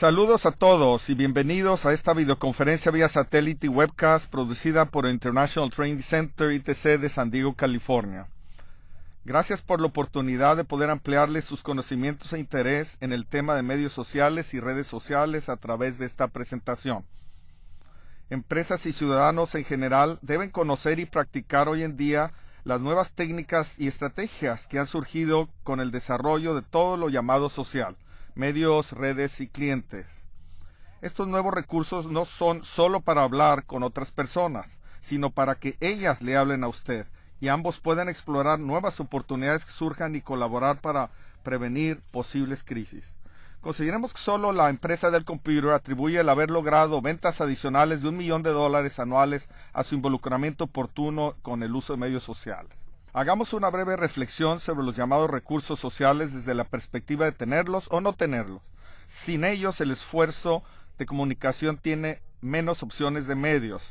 Saludos a todos y bienvenidos a esta videoconferencia vía satélite y webcast producida por International Training Center ITC de San Diego, California. Gracias por la oportunidad de poder ampliarles sus conocimientos e interés en el tema de medios sociales y redes sociales a través de esta presentación. Empresas y ciudadanos en general deben conocer y practicar hoy en día las nuevas técnicas y estrategias que han surgido con el desarrollo de todo lo llamado social – medios, redes y clientes. Estos nuevos recursos no son solo para hablar con otras personas, sino para que ellas le hablen a usted y ambos puedan explorar nuevas oportunidades que surjan y colaborar para prevenir posibles crisis. Consideremos que solo la empresa del computer atribuye el haber logrado ventas adicionales de un millón de dólares anuales a su involucramiento oportuno con el uso de medios sociales. Hagamos una breve reflexión sobre los llamados recursos sociales desde la perspectiva de tenerlos o no tenerlos. Sin ellos el esfuerzo de comunicación tiene menos opciones de medios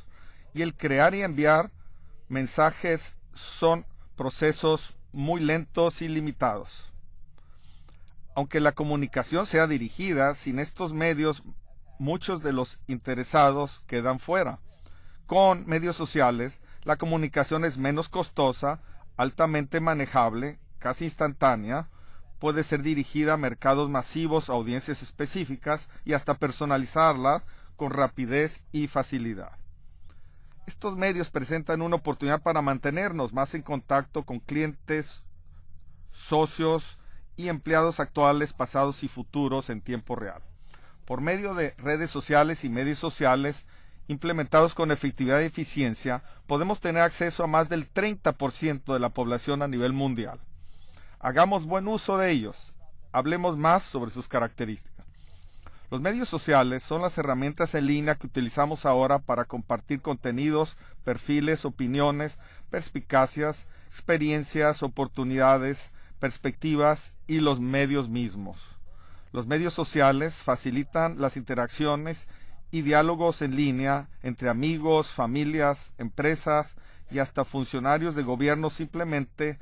y el crear y enviar mensajes son procesos muy lentos y limitados. Aunque la comunicación sea dirigida, sin estos medios muchos de los interesados quedan fuera. Con medios sociales, la comunicación es menos costosa altamente manejable, casi instantánea, puede ser dirigida a mercados masivos, audiencias específicas y hasta personalizarlas con rapidez y facilidad. Estos medios presentan una oportunidad para mantenernos más en contacto con clientes, socios y empleados actuales, pasados y futuros en tiempo real. Por medio de redes sociales y medios sociales, implementados con efectividad y eficiencia, podemos tener acceso a más del 30% de la población a nivel mundial. Hagamos buen uso de ellos. Hablemos más sobre sus características. Los medios sociales son las herramientas en línea que utilizamos ahora para compartir contenidos, perfiles, opiniones, perspicacias, experiencias, oportunidades, perspectivas y los medios mismos. Los medios sociales facilitan las interacciones y diálogos en línea entre amigos, familias, empresas y hasta funcionarios de gobierno simplemente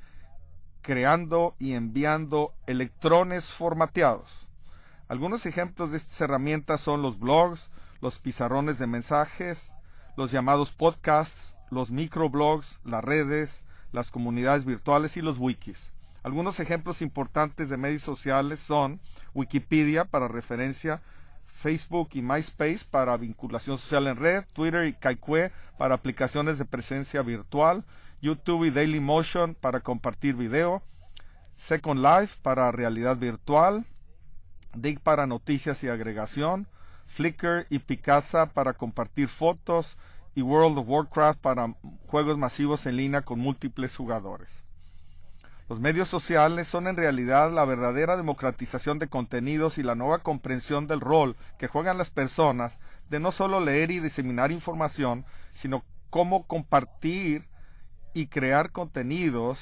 creando y enviando electrones formateados. Algunos ejemplos de estas herramientas son los blogs, los pizarrones de mensajes, los llamados podcasts, los microblogs, las redes, las comunidades virtuales y los wikis. Algunos ejemplos importantes de medios sociales son Wikipedia para referencia Facebook y MySpace para vinculación social en red, Twitter y Kaique para aplicaciones de presencia virtual, YouTube y Dailymotion para compartir video, Second Life para realidad virtual, Dig para noticias y agregación, Flickr y Picasa para compartir fotos y World of Warcraft para juegos masivos en línea con múltiples jugadores. Los medios sociales son en realidad la verdadera democratización de contenidos y la nueva comprensión del rol que juegan las personas de no solo leer y diseminar información, sino cómo compartir y crear contenidos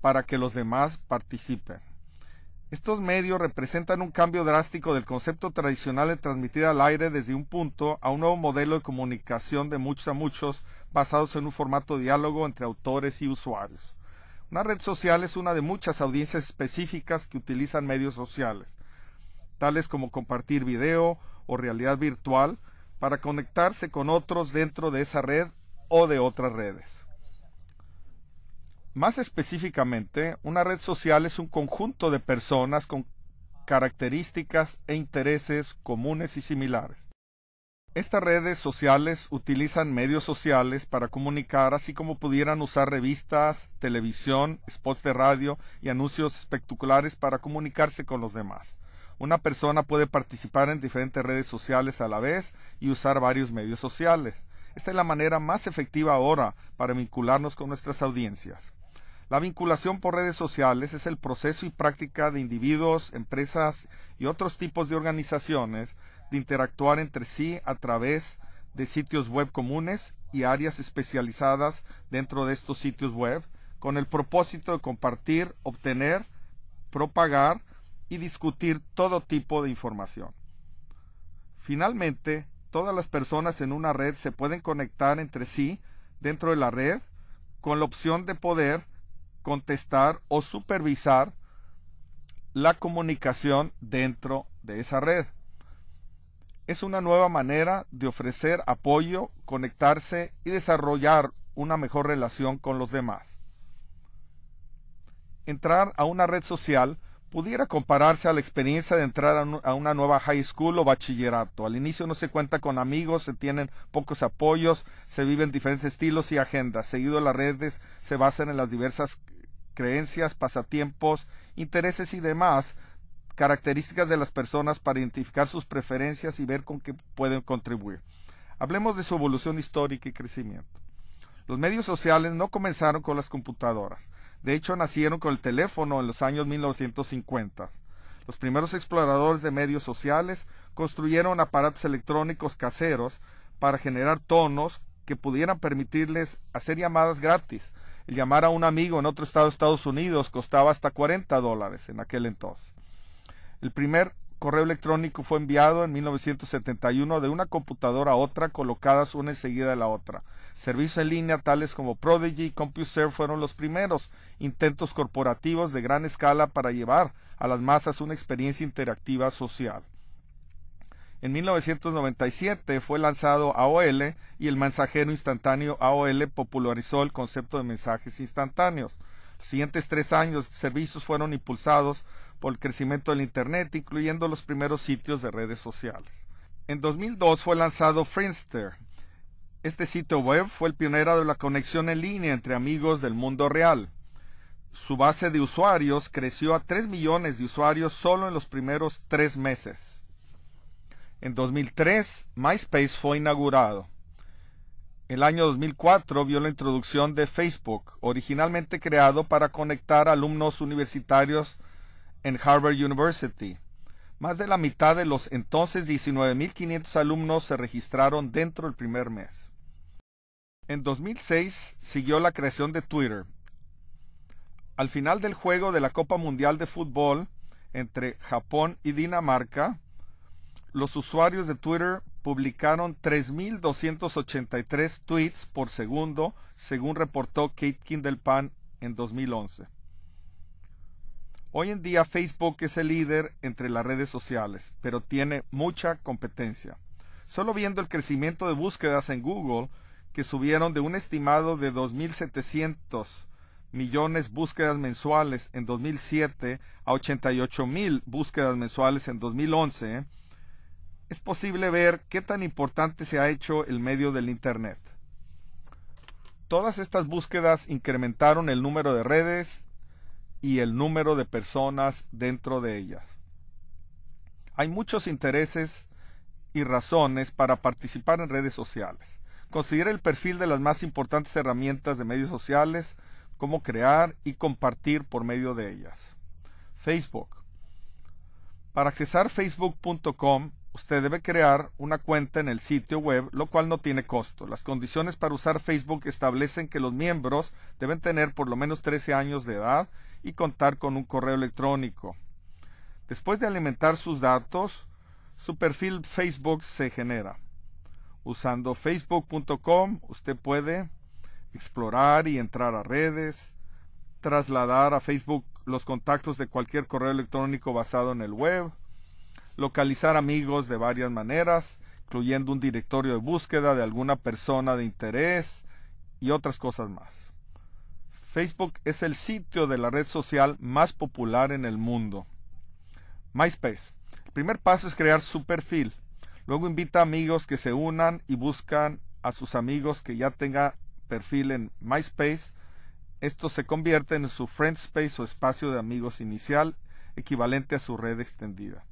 para que los demás participen. Estos medios representan un cambio drástico del concepto tradicional de transmitir al aire desde un punto a un nuevo modelo de comunicación de muchos a muchos basados en un formato de diálogo entre autores y usuarios. Una red social es una de muchas audiencias específicas que utilizan medios sociales, tales como compartir video o realidad virtual para conectarse con otros dentro de esa red o de otras redes. Más específicamente, una red social es un conjunto de personas con características e intereses comunes y similares. Estas redes sociales utilizan medios sociales para comunicar, así como pudieran usar revistas, televisión, spots de radio y anuncios espectaculares para comunicarse con los demás. Una persona puede participar en diferentes redes sociales a la vez y usar varios medios sociales. Esta es la manera más efectiva ahora para vincularnos con nuestras audiencias. La vinculación por redes sociales es el proceso y práctica de individuos, empresas y otros tipos de organizaciones de interactuar entre sí a través de sitios web comunes y áreas especializadas dentro de estos sitios web con el propósito de compartir, obtener, propagar y discutir todo tipo de información. Finalmente, todas las personas en una red se pueden conectar entre sí dentro de la red con la opción de poder contestar o supervisar la comunicación dentro de esa red es una nueva manera de ofrecer apoyo, conectarse y desarrollar una mejor relación con los demás. Entrar a una red social pudiera compararse a la experiencia de entrar a una nueva high school o bachillerato. Al inicio no se cuenta con amigos, se tienen pocos apoyos, se viven diferentes estilos y agendas. Seguido las redes se basan en las diversas creencias, pasatiempos, intereses y demás características de las personas para identificar sus preferencias y ver con qué pueden contribuir. Hablemos de su evolución histórica y crecimiento. Los medios sociales no comenzaron con las computadoras, de hecho nacieron con el teléfono en los años 1950. Los primeros exploradores de medios sociales construyeron aparatos electrónicos caseros para generar tonos que pudieran permitirles hacer llamadas gratis. El llamar a un amigo en otro estado de Estados Unidos costaba hasta 40 dólares en aquel entonces. El primer correo electrónico fue enviado en 1971 de una computadora a otra, colocadas una enseguida de la otra. Servicios en línea tales como Prodigy y CompuServe fueron los primeros intentos corporativos de gran escala para llevar a las masas una experiencia interactiva social. En 1997 fue lanzado AOL y el mensajero instantáneo AOL popularizó el concepto de mensajes instantáneos. Los siguientes tres años servicios fueron impulsados por el crecimiento del Internet, incluyendo los primeros sitios de redes sociales. En 2002 fue lanzado Friendster. Este sitio web fue el pionero de la conexión en línea entre amigos del mundo real. Su base de usuarios creció a 3 millones de usuarios solo en los primeros tres meses. En 2003, MySpace fue inaugurado. El año 2004 vio la introducción de Facebook, originalmente creado para conectar alumnos universitarios en Harvard University. Más de la mitad de los entonces 19.500 alumnos se registraron dentro del primer mes. En 2006 siguió la creación de Twitter. Al final del juego de la Copa Mundial de Fútbol entre Japón y Dinamarca, los usuarios de Twitter publicaron 3.283 tweets por segundo, según reportó Kate Kindlepan en 2011. Hoy en día Facebook es el líder entre las redes sociales, pero tiene mucha competencia. Solo viendo el crecimiento de búsquedas en Google, que subieron de un estimado de 2.700 millones búsquedas mensuales en 2007 a 88.000 búsquedas mensuales en 2011, es posible ver qué tan importante se ha hecho el medio del Internet. Todas estas búsquedas incrementaron el número de redes y el número de personas dentro de ellas. Hay muchos intereses y razones para participar en redes sociales. Considera el perfil de las más importantes herramientas de medios sociales, cómo crear y compartir por medio de ellas. Facebook. Para accesar facebook.com, usted debe crear una cuenta en el sitio web, lo cual no tiene costo. Las condiciones para usar Facebook establecen que los miembros deben tener por lo menos 13 años de edad y contar con un correo electrónico. Después de alimentar sus datos, su perfil Facebook se genera. Usando facebook.com usted puede explorar y entrar a redes, trasladar a Facebook los contactos de cualquier correo electrónico basado en el web, localizar amigos de varias maneras, incluyendo un directorio de búsqueda de alguna persona de interés y otras cosas más. Facebook es el sitio de la red social más popular en el mundo. MySpace. El primer paso es crear su perfil. Luego invita a amigos que se unan y buscan a sus amigos que ya tengan perfil en MySpace. Esto se convierte en su Friendspace o espacio de amigos inicial, equivalente a su red extendida.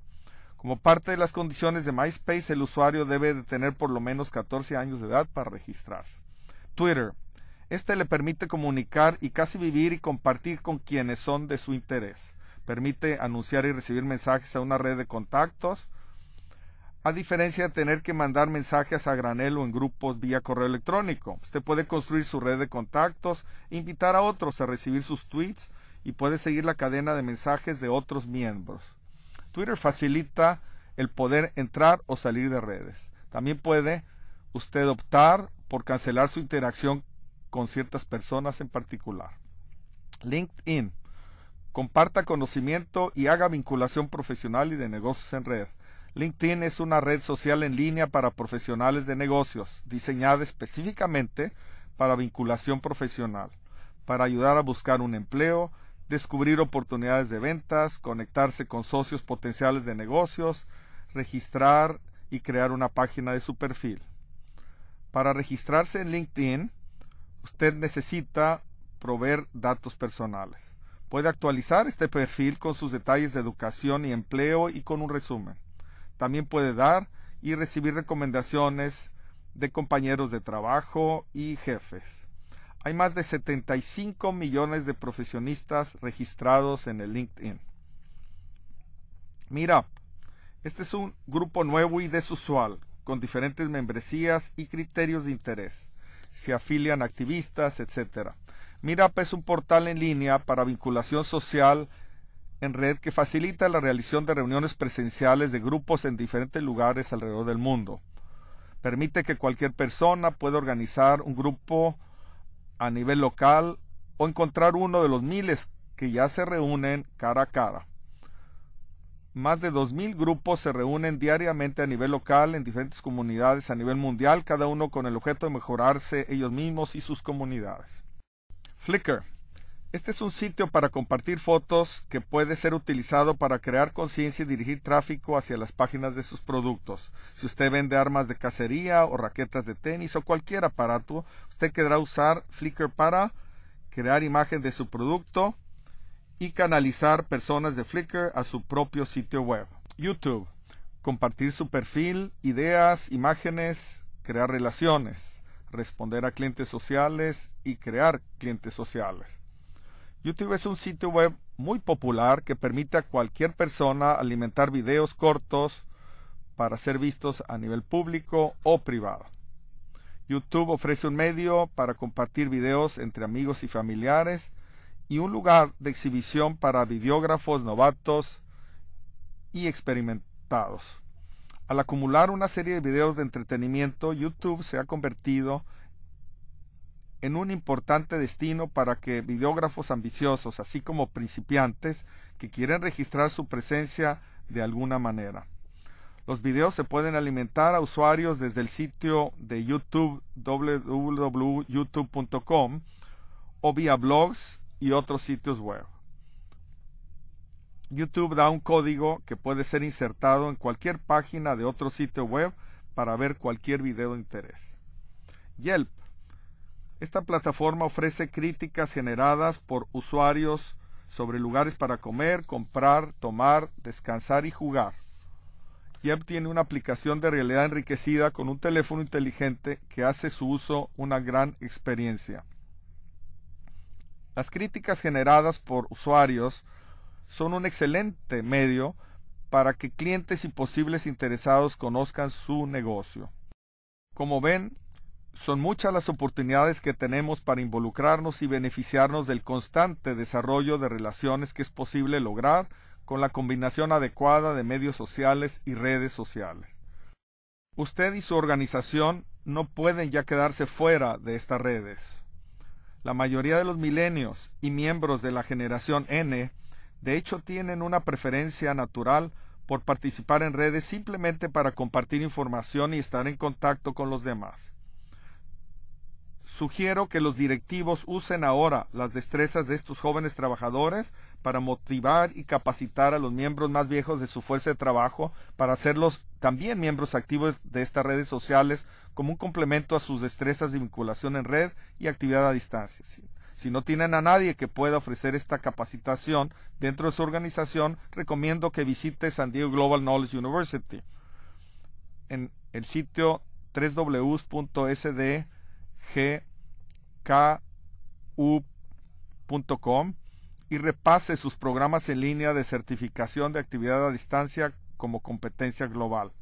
Como parte de las condiciones de MySpace, el usuario debe de tener por lo menos 14 años de edad para registrarse. Twitter. Este le permite comunicar y casi vivir y compartir con quienes son de su interés. Permite anunciar y recibir mensajes a una red de contactos, a diferencia de tener que mandar mensajes a granel o en grupos vía correo electrónico. Usted puede construir su red de contactos, invitar a otros a recibir sus tweets y puede seguir la cadena de mensajes de otros miembros. Twitter facilita el poder entrar o salir de redes. También puede usted optar por cancelar su interacción con ciertas personas en particular. LinkedIn. Comparta conocimiento y haga vinculación profesional y de negocios en red. LinkedIn es una red social en línea para profesionales de negocios, diseñada específicamente para vinculación profesional, para ayudar a buscar un empleo, descubrir oportunidades de ventas, conectarse con socios potenciales de negocios, registrar y crear una página de su perfil. Para registrarse en LinkedIn, usted necesita proveer datos personales. Puede actualizar este perfil con sus detalles de educación y empleo y con un resumen. También puede dar y recibir recomendaciones de compañeros de trabajo y jefes. Hay más de 75 millones de profesionistas registrados en el LinkedIn. Mira, este es un grupo nuevo y desusual, con diferentes membresías y criterios de interés se afilian activistas, etc. Mirap es un portal en línea para vinculación social en red que facilita la realización de reuniones presenciales de grupos en diferentes lugares alrededor del mundo. Permite que cualquier persona pueda organizar un grupo a nivel local o encontrar uno de los miles que ya se reúnen cara a cara más de 2.000 grupos se reúnen diariamente a nivel local, en diferentes comunidades a nivel mundial, cada uno con el objeto de mejorarse ellos mismos y sus comunidades. Flickr. Este es un sitio para compartir fotos que puede ser utilizado para crear conciencia y dirigir tráfico hacia las páginas de sus productos. Si usted vende armas de cacería o raquetas de tenis o cualquier aparato, usted querrá usar Flickr para crear imagen de su producto, y canalizar personas de Flickr a su propio sitio web. YouTube. Compartir su perfil, ideas, imágenes, crear relaciones, responder a clientes sociales y crear clientes sociales. YouTube es un sitio web muy popular que permite a cualquier persona alimentar videos cortos para ser vistos a nivel público o privado. YouTube ofrece un medio para compartir videos entre amigos y familiares y un lugar de exhibición para videógrafos novatos y experimentados. Al acumular una serie de videos de entretenimiento, YouTube se ha convertido en un importante destino para que videógrafos ambiciosos, así como principiantes, que quieren registrar su presencia de alguna manera. Los videos se pueden alimentar a usuarios desde el sitio de YouTube www.youtube.com o vía blogs y otros sitios web. YouTube da un código que puede ser insertado en cualquier página de otro sitio web para ver cualquier video de interés. Yelp. Esta plataforma ofrece críticas generadas por usuarios sobre lugares para comer, comprar, tomar, descansar y jugar. Yelp tiene una aplicación de realidad enriquecida con un teléfono inteligente que hace su uso una gran experiencia. Las críticas generadas por usuarios son un excelente medio para que clientes y posibles interesados conozcan su negocio. Como ven, son muchas las oportunidades que tenemos para involucrarnos y beneficiarnos del constante desarrollo de relaciones que es posible lograr con la combinación adecuada de medios sociales y redes sociales. Usted y su organización no pueden ya quedarse fuera de estas redes. La mayoría de los milenios y miembros de la generación N, de hecho, tienen una preferencia natural por participar en redes simplemente para compartir información y estar en contacto con los demás. Sugiero que los directivos usen ahora las destrezas de estos jóvenes trabajadores para motivar y capacitar a los miembros más viejos de su fuerza de trabajo para hacerlos también miembros activos de estas redes sociales como un complemento a sus destrezas de vinculación en red y actividad a distancia. Si, no tienen a nadie que pueda ofrecer esta capacitación dentro de su organización, recomiendo que visite San Diego Global Knowledge University en el sitio www.sdgku.com y repase sus programas en línea de certificación de actividad a distancia como competencia global.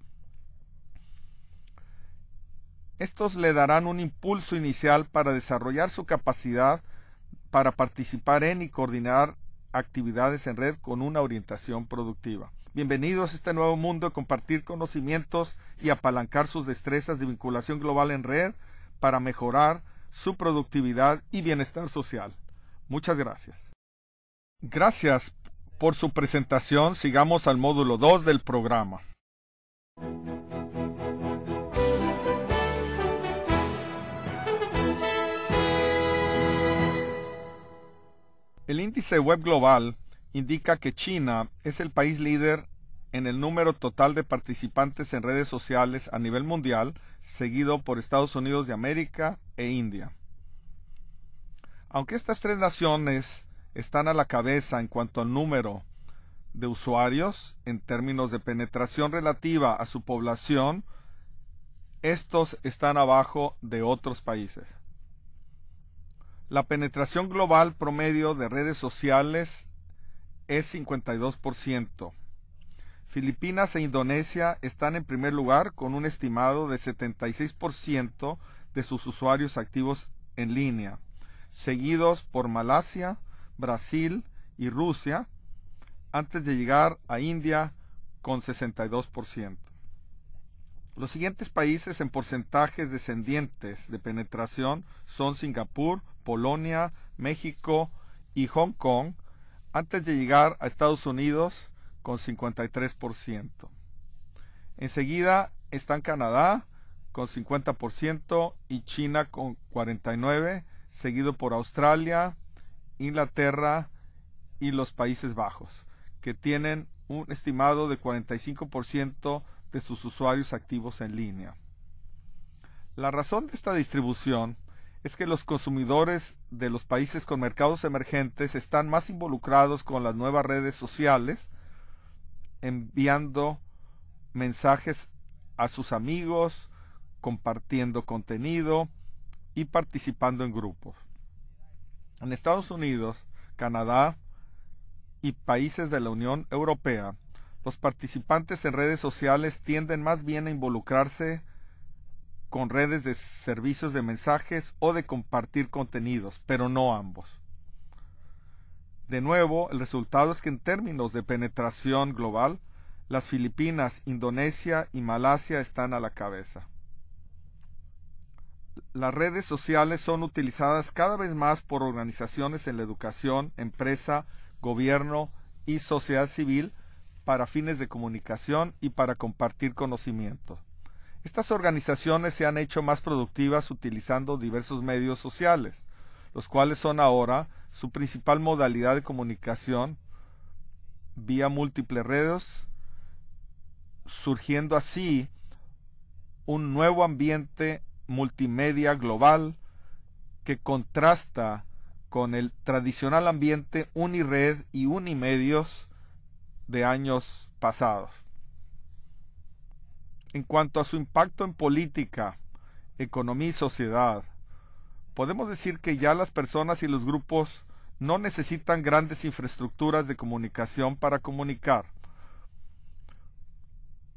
Estos le darán un impulso inicial para desarrollar su capacidad para participar en y coordinar actividades en red con una orientación productiva. Bienvenidos a este nuevo mundo de compartir conocimientos y apalancar sus destrezas de vinculación global en red para mejorar su productividad y bienestar social. Muchas gracias. Gracias por su presentación. Sigamos al módulo 2 del programa. El índice web global indica que China es el país líder en el número total de participantes en redes sociales a nivel mundial, seguido por Estados Unidos de América e India. Aunque estas tres naciones están a la cabeza en cuanto al número de usuarios en términos de penetración relativa a su población, estos están abajo de otros países. La penetración global promedio de redes sociales es 52%. Filipinas e Indonesia están en primer lugar con un estimado de 76% de sus usuarios activos en línea, seguidos por Malasia, Brasil y Rusia, antes de llegar a India con 62%. Los siguientes países en porcentajes descendientes de penetración son Singapur Polonia, México y Hong Kong antes de llegar a Estados Unidos con 53%. Enseguida están Canadá con 50% y China con 49%, seguido por Australia, Inglaterra y los Países Bajos, que tienen un estimado de 45% de sus usuarios activos en línea. La razón de esta distribución es que los consumidores de los países con mercados emergentes están más involucrados con las nuevas redes sociales, enviando mensajes a sus amigos, compartiendo contenido y participando en grupos. En Estados Unidos, Canadá y países de la Unión Europea, los participantes en redes sociales tienden más bien a involucrarse con redes de servicios de mensajes o de compartir contenidos, pero no ambos. De nuevo, el resultado es que en términos de penetración global, las Filipinas, Indonesia y Malasia están a la cabeza. Las redes sociales son utilizadas cada vez más por organizaciones en la educación, empresa, gobierno y sociedad civil para fines de comunicación y para compartir conocimiento. Estas organizaciones se han hecho más productivas utilizando diversos medios sociales, los cuales son ahora su principal modalidad de comunicación vía múltiples redes, surgiendo así un nuevo ambiente multimedia global que contrasta con el tradicional ambiente unired y unimedios de años pasados en cuanto a su impacto en política, economía y sociedad, podemos decir que ya las personas y los grupos no necesitan grandes infraestructuras de comunicación para comunicar,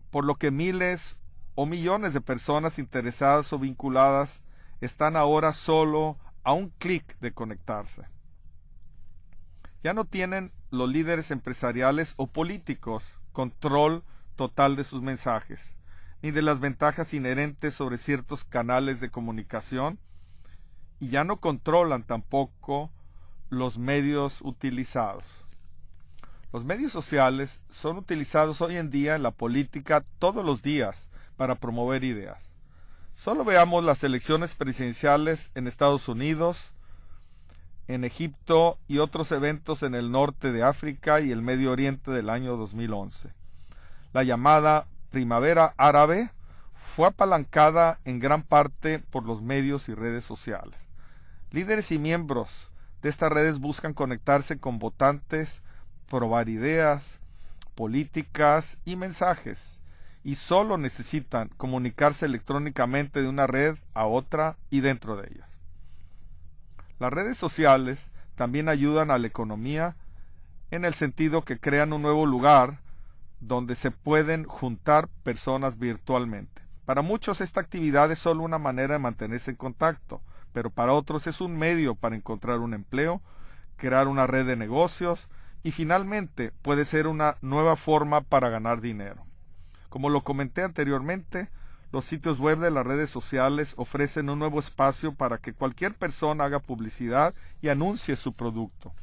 por lo que miles o millones de personas interesadas o vinculadas están ahora solo a un clic de conectarse. Ya no tienen los líderes empresariales o políticos control total de sus mensajes ni de las ventajas inherentes sobre ciertos canales de comunicación y ya no controlan tampoco los medios utilizados. Los medios sociales son utilizados hoy en día en la política todos los días para promover ideas. Solo veamos las elecciones presidenciales en Estados Unidos, en Egipto y otros eventos en el norte de África y el Medio Oriente del año 2011. La llamada primavera árabe fue apalancada en gran parte por los medios y redes sociales. Líderes y miembros de estas redes buscan conectarse con votantes, probar ideas, políticas y mensajes, y solo necesitan comunicarse electrónicamente de una red a otra y dentro de ellas. Las redes sociales también ayudan a la economía en el sentido que crean un nuevo lugar donde se pueden juntar personas virtualmente. Para muchos esta actividad es solo una manera de mantenerse en contacto, pero para otros es un medio para encontrar un empleo, crear una red de negocios y finalmente puede ser una nueva forma para ganar dinero. Como lo comenté anteriormente, los sitios web de las redes sociales ofrecen un nuevo espacio para que cualquier persona haga publicidad y anuncie su producto.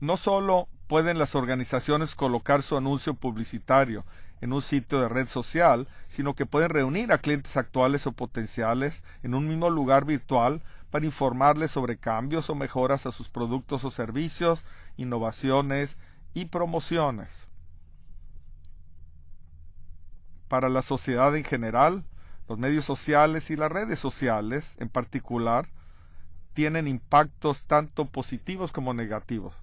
No solo pueden las organizaciones colocar su anuncio publicitario en un sitio de red social, sino que pueden reunir a clientes actuales o potenciales en un mismo lugar virtual para informarles sobre cambios o mejoras a sus productos o servicios, innovaciones y promociones. Para la sociedad en general, los medios sociales y las redes sociales en particular tienen impactos tanto positivos como negativos.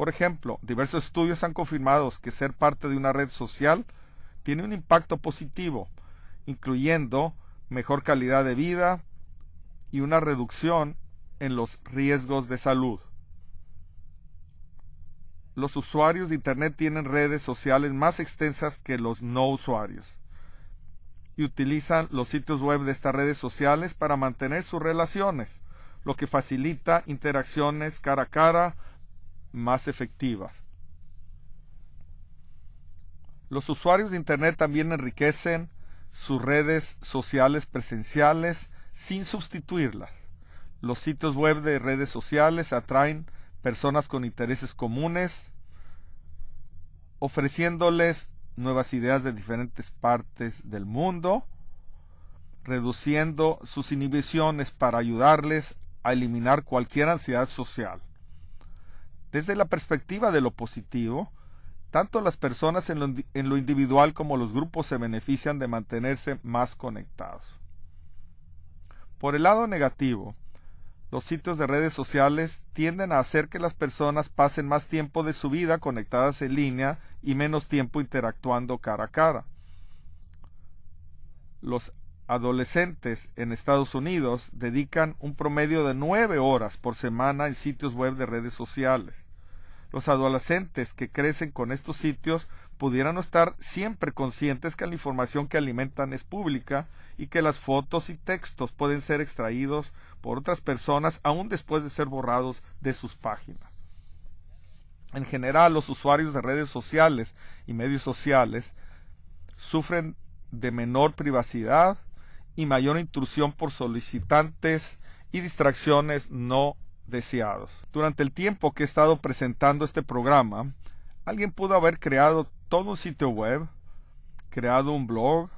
Por ejemplo, diversos estudios han confirmado que ser parte de una red social tiene un impacto positivo, incluyendo mejor calidad de vida y una reducción en los riesgos de salud. Los usuarios de Internet tienen redes sociales más extensas que los no usuarios y utilizan los sitios web de estas redes sociales para mantener sus relaciones, lo que facilita interacciones cara a cara, más efectivas. Los usuarios de Internet también enriquecen sus redes sociales presenciales sin sustituirlas. Los sitios web de redes sociales atraen personas con intereses comunes, ofreciéndoles nuevas ideas de diferentes partes del mundo, reduciendo sus inhibiciones para ayudarles a eliminar cualquier ansiedad social. Desde la perspectiva de lo positivo, tanto las personas en lo, individual como los grupos se benefician de mantenerse más conectados. Por el lado negativo, los sitios de redes sociales tienden a hacer que las personas pasen más tiempo de su vida conectadas en línea y menos tiempo interactuando cara a cara. Los adolescentes en Estados Unidos dedican un promedio de nueve horas por semana en sitios web de redes sociales. Los adolescentes que crecen con estos sitios pudieran estar siempre conscientes que la información que alimentan es pública y que las fotos y textos pueden ser extraídos por otras personas aún después de ser borrados de sus páginas. En general, los usuarios de redes sociales y medios sociales sufren de menor privacidad, mayor intrusión por solicitantes y distracciones no deseados. Durante el tiempo que he estado presentando este programa, alguien pudo haber creado todo un sitio web, creado un blog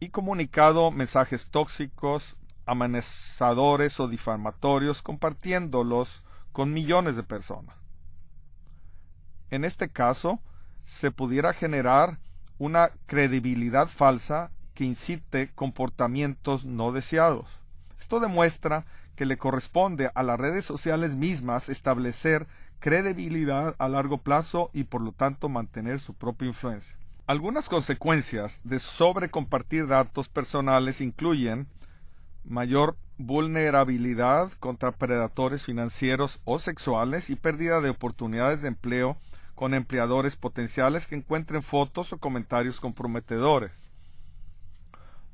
y comunicado mensajes tóxicos, amenazadores o difamatorios compartiéndolos con millones de personas. En este caso, se pudiera generar una credibilidad falsa que incite comportamientos no deseados. Esto demuestra que le corresponde a las redes sociales mismas establecer credibilidad a largo plazo y por lo tanto mantener su propia influencia. Algunas consecuencias de sobrecompartir datos personales incluyen mayor vulnerabilidad contra predadores financieros o sexuales y pérdida de oportunidades de empleo con empleadores potenciales que encuentren fotos o comentarios comprometedores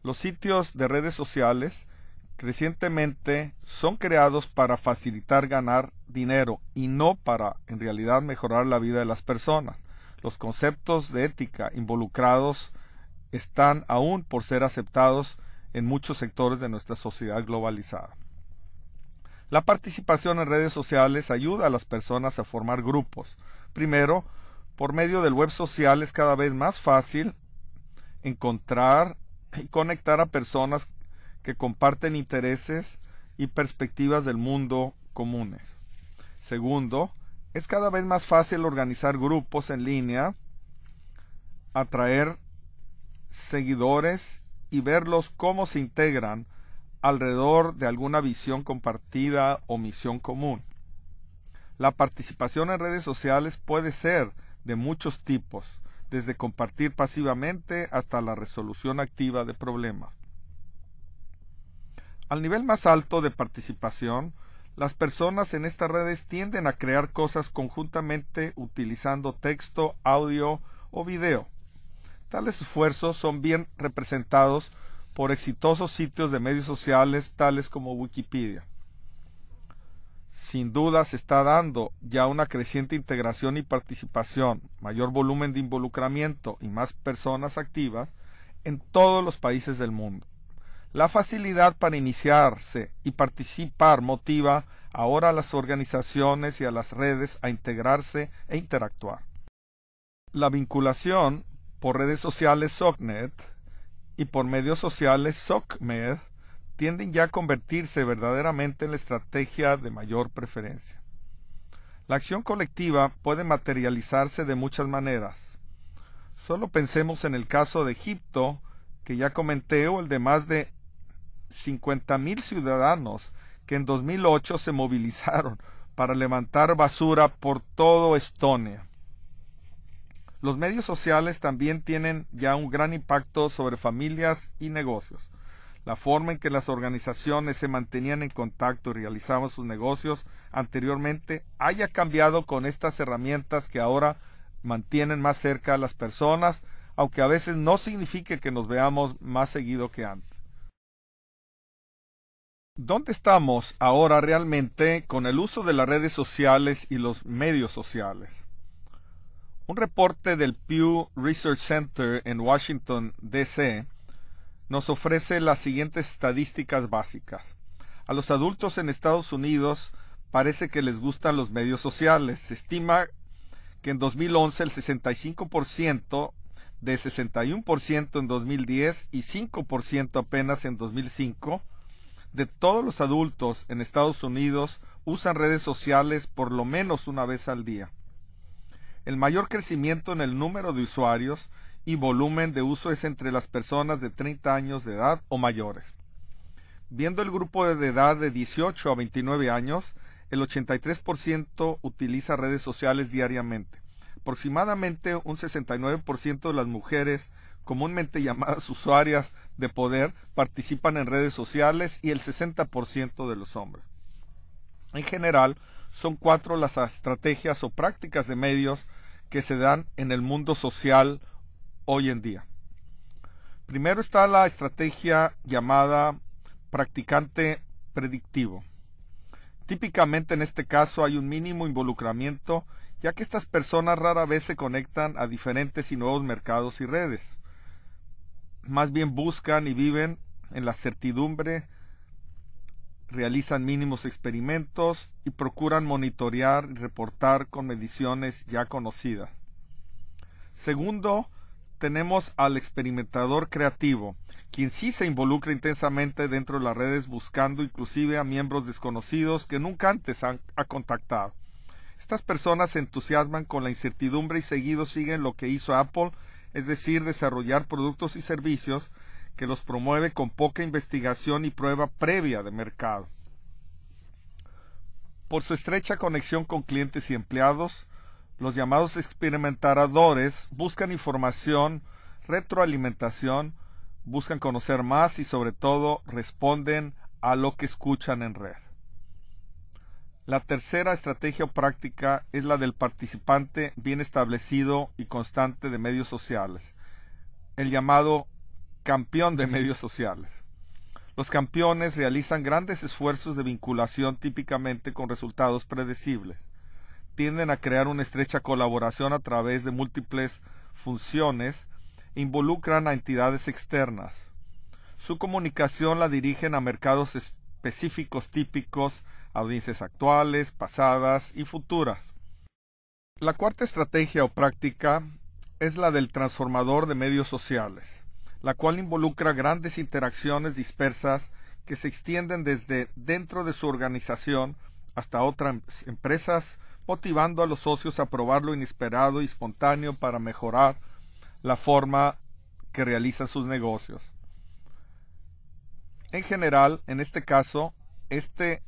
los sitios de redes sociales crecientemente son creados para facilitar ganar dinero y no para en realidad mejorar la vida de las personas. Los conceptos de ética involucrados están aún por ser aceptados en muchos sectores de nuestra sociedad globalizada. La participación en redes sociales ayuda a las personas a formar grupos. Primero, por medio del web social es cada vez más fácil encontrar y conectar a personas que comparten intereses y perspectivas del mundo comunes. Segundo, es cada vez más fácil organizar grupos en línea, atraer seguidores y verlos cómo se integran alrededor de alguna visión compartida o misión común. La participación en redes sociales puede ser de muchos tipos desde compartir pasivamente hasta la resolución activa de problemas. Al nivel más alto de participación, las personas en estas redes tienden a crear cosas conjuntamente utilizando texto, audio o video. Tales esfuerzos son bien representados por exitosos sitios de medios sociales tales como Wikipedia sin duda se está dando ya una creciente integración y participación, mayor volumen de involucramiento y más personas activas en todos los países del mundo. La facilidad para iniciarse y participar motiva ahora a las organizaciones y a las redes a integrarse e interactuar. La vinculación por redes sociales SOCNET y por medios sociales SOCMED tienden ya a convertirse verdaderamente en la estrategia de mayor preferencia. La acción colectiva puede materializarse de muchas maneras. Solo pensemos en el caso de Egipto, que ya comenté, o el de más de 50.000 ciudadanos que en 2008 se movilizaron para levantar basura por todo Estonia. Los medios sociales también tienen ya un gran impacto sobre familias y negocios la forma en que las organizaciones se mantenían en contacto y realizaban sus negocios anteriormente haya cambiado con estas herramientas que ahora mantienen más cerca a las personas, aunque a veces no signifique que nos veamos más seguido que antes. ¿Dónde estamos ahora realmente con el uso de las redes sociales y los medios sociales? Un reporte del Pew Research Center en Washington, D.C., nos ofrece las siguientes estadísticas básicas. A los adultos en Estados Unidos parece que les gustan los medios sociales. Se estima que en 2011 el 65% de 61% en 2010 y 5% apenas en 2005 de todos los adultos en Estados Unidos usan redes sociales por lo menos una vez al día. El mayor crecimiento en el número de usuarios y volumen de uso es entre las personas de 30 años de edad o mayores. Viendo el grupo de edad de 18 a 29 años, el 83% utiliza redes sociales diariamente. Aproximadamente un 69% de las mujeres, comúnmente llamadas usuarias de poder, participan en redes sociales y el 60% de los hombres. En general, son cuatro las estrategias o prácticas de medios que se dan en el mundo social hoy en día. Primero está la estrategia llamada practicante predictivo. Típicamente en este caso hay un mínimo involucramiento ya que estas personas rara vez se conectan a diferentes y nuevos mercados y redes. Más bien buscan y viven en la certidumbre, realizan mínimos experimentos y procuran monitorear y reportar con mediciones ya conocidas. Segundo, tenemos al experimentador creativo, quien sí se involucra intensamente dentro de las redes buscando inclusive a miembros desconocidos que nunca antes han, ha contactado. Estas personas se entusiasman con la incertidumbre y seguido siguen lo que hizo Apple, es decir, desarrollar productos y servicios que los promueve con poca investigación y prueba previa de mercado. Por su estrecha conexión con clientes y empleados, los llamados experimentadores buscan información, retroalimentación, buscan conocer más y sobre todo responden a lo que escuchan en red. La tercera estrategia o práctica es la del participante bien establecido y constante de medios sociales, el llamado campeón de medios sociales. Los campeones realizan grandes esfuerzos de vinculación típicamente con resultados predecibles tienden a crear una estrecha colaboración a través de múltiples funciones e involucran a entidades externas. Su comunicación la dirigen a mercados específicos típicos, audiencias actuales, pasadas y futuras. La cuarta estrategia o práctica es la del transformador de medios sociales, la cual involucra grandes interacciones dispersas que se extienden desde dentro de su organización hasta otras empresas, motivando a los socios a probar lo inesperado y espontáneo para mejorar la forma que realizan sus negocios. En general, en este caso, este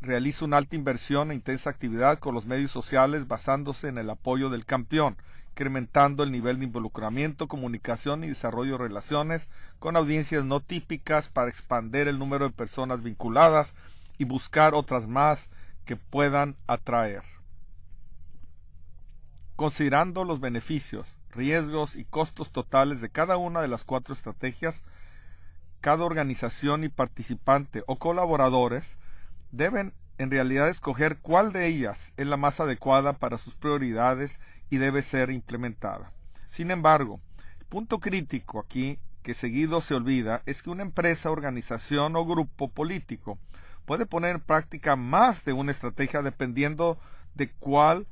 realiza una alta inversión e intensa actividad con los medios sociales basándose en el apoyo del campeón, incrementando el nivel de involucramiento, comunicación y desarrollo de relaciones con audiencias no típicas para expandir el número de personas vinculadas y buscar otras más que puedan atraer. Considerando los beneficios, riesgos y costos totales de cada una de las cuatro estrategias, cada organización y participante o colaboradores deben en realidad escoger cuál de ellas es la más adecuada para sus prioridades y debe ser implementada. Sin embargo, el punto crítico aquí que seguido se olvida es que una empresa, organización o grupo político puede poner en práctica más de una estrategia dependiendo de cuál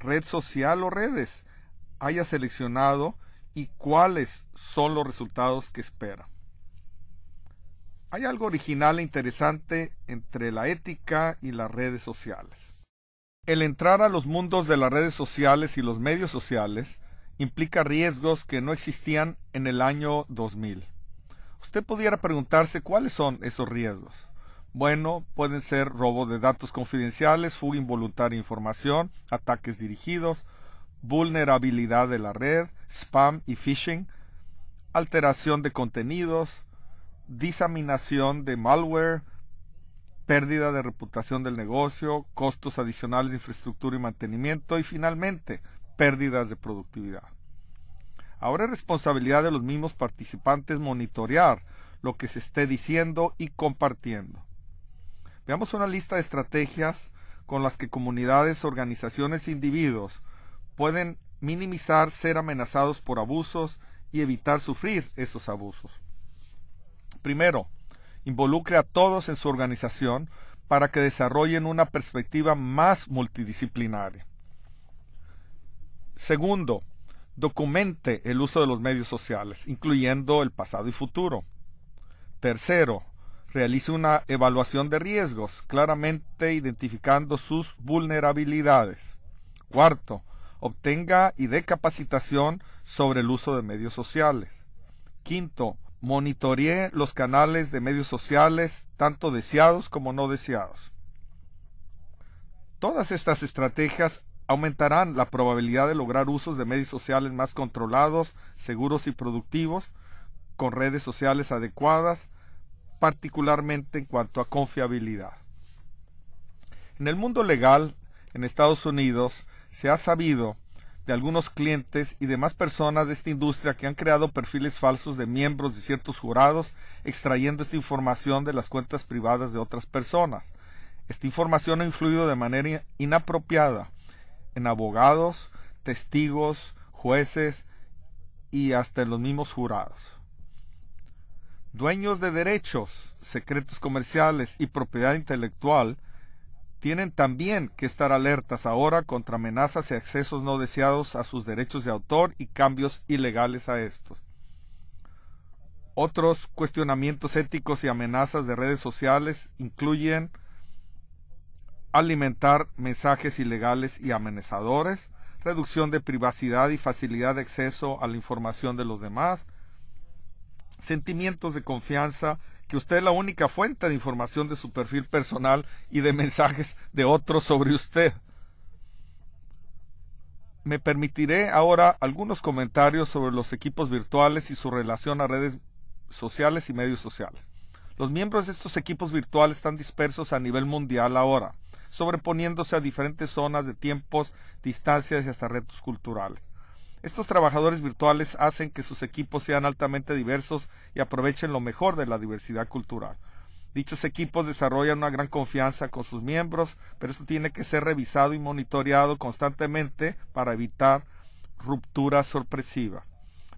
red social o redes haya seleccionado y cuáles son los resultados que espera. Hay algo original e interesante entre la ética y las redes sociales. El entrar a los mundos de las redes sociales y los medios sociales implica riesgos que no existían en el año 2000. Usted pudiera preguntarse cuáles son esos riesgos. Bueno, pueden ser robo de datos confidenciales, fuga involuntaria de información, ataques dirigidos, vulnerabilidad de la red, spam y phishing, alteración de contenidos, disaminación de malware, pérdida de reputación del negocio, costos adicionales de infraestructura y mantenimiento y finalmente pérdidas de productividad. Ahora es responsabilidad de los mismos participantes monitorear lo que se esté diciendo y compartiendo. Veamos una lista de estrategias con las que comunidades, organizaciones e individuos pueden minimizar ser amenazados por abusos y evitar sufrir esos abusos. Primero, involucre a todos en su organización para que desarrollen una perspectiva más multidisciplinaria. Segundo, documente el uso de los medios sociales, incluyendo el pasado y futuro. Tercero, Realice una evaluación de riesgos, claramente identificando sus vulnerabilidades. Cuarto, obtenga y dé capacitación sobre el uso de medios sociales. Quinto, monitoree los canales de medios sociales, tanto deseados como no deseados. Todas estas estrategias aumentarán la probabilidad de lograr usos de medios sociales más controlados, seguros y productivos, con redes sociales adecuadas, particularmente en cuanto a confiabilidad. En el mundo legal, en Estados Unidos, se ha sabido de algunos clientes y demás personas de esta industria que han creado perfiles falsos de miembros de ciertos jurados, extrayendo esta información de las cuentas privadas de otras personas. Esta información ha influido de manera inapropiada en abogados, testigos, jueces y hasta en los mismos jurados dueños de derechos, secretos comerciales y propiedad intelectual, tienen también que estar alertas ahora contra amenazas y accesos no deseados a sus derechos de autor y cambios ilegales a estos. Otros cuestionamientos éticos y amenazas de redes sociales incluyen alimentar mensajes ilegales y amenazadores, reducción de privacidad y facilidad de acceso a la información de los demás, sentimientos de confianza, que usted es la única fuente de información de su perfil personal y de mensajes de otros sobre usted. Me permitiré ahora algunos comentarios sobre los equipos virtuales y su relación a redes sociales y medios sociales. Los miembros de estos equipos virtuales están dispersos a nivel mundial ahora, sobreponiéndose a diferentes zonas de tiempos, distancias y hasta retos culturales. Estos trabajadores virtuales hacen que sus equipos sean altamente diversos y aprovechen lo mejor de la diversidad cultural. Dichos equipos desarrollan una gran confianza con sus miembros, pero esto tiene que ser revisado y monitoreado constantemente para evitar rupturas sorpresivas.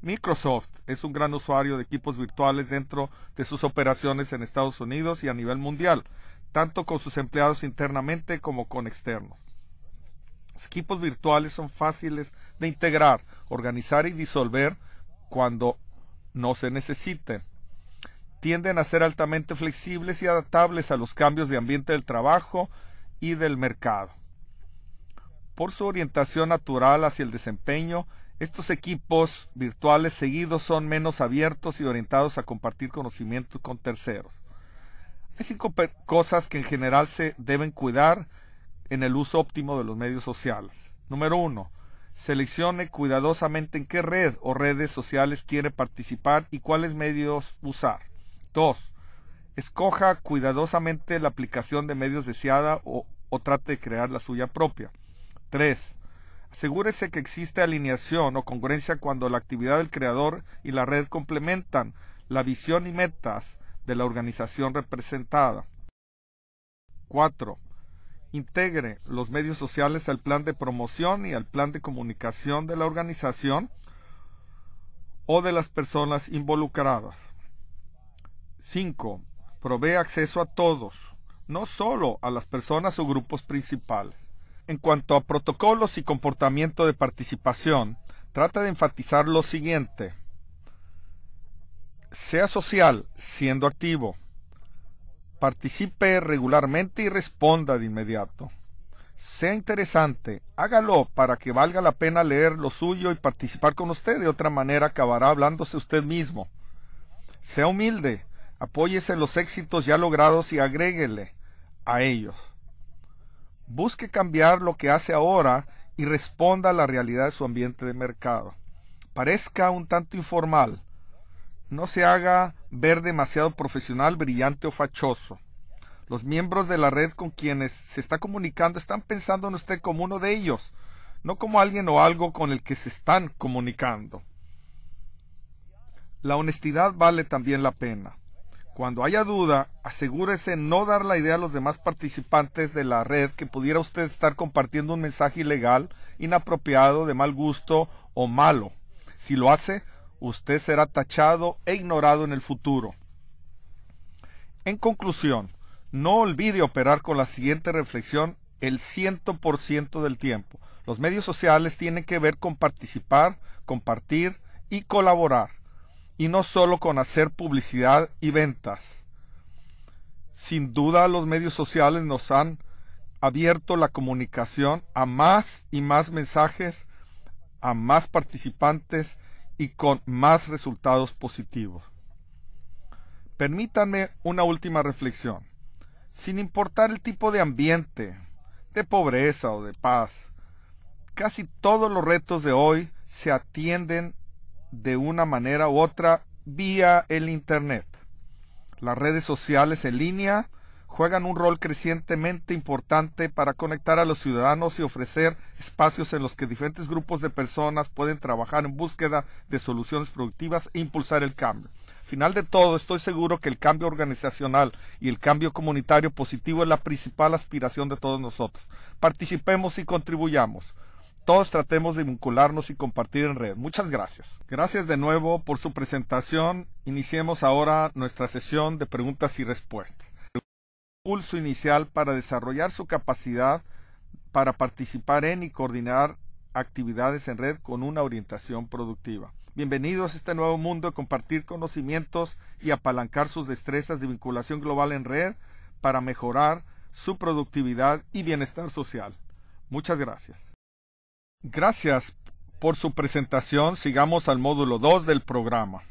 Microsoft es un gran usuario de equipos virtuales dentro de sus operaciones en Estados Unidos y a nivel mundial, tanto con sus empleados internamente como con externos. Los equipos virtuales son fáciles de integrar, organizar y disolver cuando no se necesiten. Tienden a ser altamente flexibles y adaptables a los cambios de ambiente del trabajo y del mercado. Por su orientación natural hacia el desempeño, estos equipos virtuales seguidos son menos abiertos y orientados a compartir conocimientos con terceros. Hay cinco cosas que en general se deben cuidar en el uso óptimo de los medios sociales. Número uno, seleccione cuidadosamente en qué red o redes sociales quiere participar y cuáles medios usar. 2. Escoja cuidadosamente la aplicación de medios deseada o, o trate de crear la suya propia. 3. Asegúrese que existe alineación o congruencia cuando la actividad del creador y la red complementan la visión y metas de la organización representada. 4 integre los medios sociales al plan de promoción y al plan de comunicación de la organización o de las personas involucradas. 5. Provee acceso a todos, no solo a las personas o grupos principales. En cuanto a protocolos y comportamiento de participación, trata de enfatizar lo siguiente. Sea social, siendo activo participe regularmente y responda de inmediato. Sea interesante, hágalo para que valga la pena leer lo suyo y participar con usted, de otra manera acabará hablándose usted mismo. Sea humilde, apóyese en los éxitos ya logrados y agréguele a ellos. Busque cambiar lo que hace ahora y responda a la realidad de su ambiente de mercado. Parezca un tanto informal, no se haga ver demasiado profesional, brillante o fachoso. Los miembros de la red con quienes se está comunicando están pensando en usted como uno de ellos, no como alguien o algo con el que se están comunicando. La honestidad vale también la pena. Cuando haya duda, asegúrese no dar la idea a los demás participantes de la red que pudiera usted estar compartiendo un mensaje ilegal, inapropiado, de mal gusto o malo. Si lo hace, usted será tachado e ignorado en el futuro. En conclusión, no olvide operar con la siguiente reflexión el 100% del tiempo. Los medios sociales tienen que ver con participar, compartir y colaborar, y no solo con hacer publicidad y ventas. Sin duda los medios sociales nos han abierto la comunicación a más y más mensajes, a más participantes, y con más resultados positivos. Permítanme una última reflexión. Sin importar el tipo de ambiente, de pobreza o de paz, casi todos los retos de hoy se atienden de una manera u otra vía el Internet, las redes sociales en línea, juegan un rol crecientemente importante para conectar a los ciudadanos y ofrecer espacios en los que diferentes grupos de personas pueden trabajar en búsqueda de soluciones productivas e impulsar el cambio. Final de todo, estoy seguro que el cambio organizacional y el cambio comunitario positivo es la principal aspiración de todos nosotros. Participemos y contribuyamos todos tratemos de vincularnos y compartir en red. Muchas gracias. Gracias de nuevo por su presentación. Iniciemos ahora nuestra sesión de preguntas y respuestas. Pulso inicial para desarrollar su capacidad para participar en y coordinar actividades en red con una orientación productiva. Bienvenidos a este nuevo mundo de compartir conocimientos y apalancar sus destrezas de vinculación global en red para mejorar su productividad y bienestar social. Muchas gracias. Gracias por su presentación. Sigamos al módulo 2 del programa.